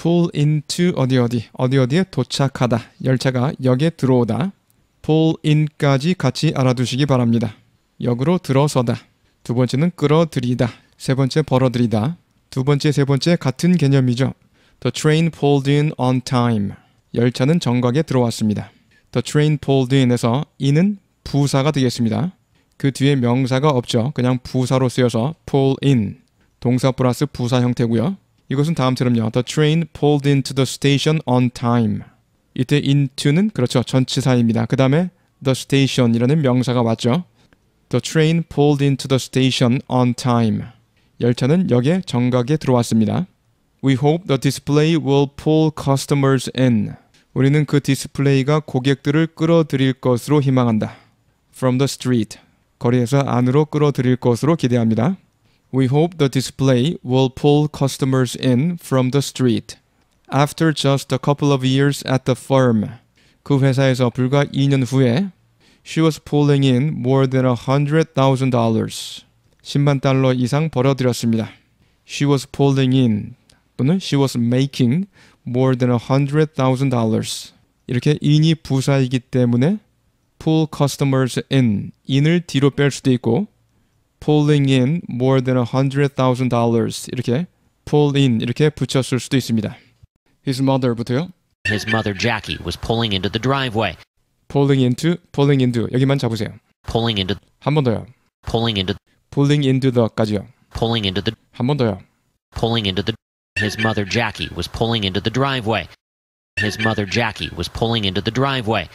pull into 어디 어디 어디 어디에 도착하다 열차가 역에 들어오다 pull in까지 같이 알아두시기 바랍니다. 역으로 들어서다 두 번째는 끌어들이다 세 번째 벌어들이다 두 번째 세 번째 같은 개념이죠. The train pulled in on time. 열차는 정각에 들어왔습니다. The train pulled in에서 in은 부사가 되겠습니다. 그 뒤에 명사가 없죠. 그냥 부사로 쓰여서 pull in 동사 플러스 부사 형태고요. 이것은 다음처럼요. The train pulled into the station on time. 이때 into는 그렇죠. 전치사입니다. 그 다음에 the station이라는 명사가 왔죠. The train pulled into the station on time. 열차는 역에 정각에 들어왔습니다. We hope the display will pull customers in. 우리는 그 디스플레이가 고객들을 끌어들일 것으로 희망한다. From the street. 거리에서 안으로 끌어들일 것으로 기대합니다. We hope the display will pull customers in from the street. After just a couple of years at the firm, 그 회사에서 불과 2년 후에 she was pulling in more than a $100,000. 10만 달러 이상 벌어들였습니다. She was pulling in 또는 she was making more than a $100,000. 이렇게 in이 부사이기 때문에 pull customers in, in을 뒤로 뺄 수도 있고 pulling in more than a $100,000 이렇게 pull in 이렇게 붙였을 수도 있습니다. His mother부터요. His mother Jackie was pulling into the driveway. pulling into, pulling into 여기만 잡으세요. pulling into 한 번 더요. pulling into pulling into the까지요. pulling into the 한 번 더요. pulling into the His mother Jackie was pulling into the driveway. His mother Jackie was pulling into the driveway.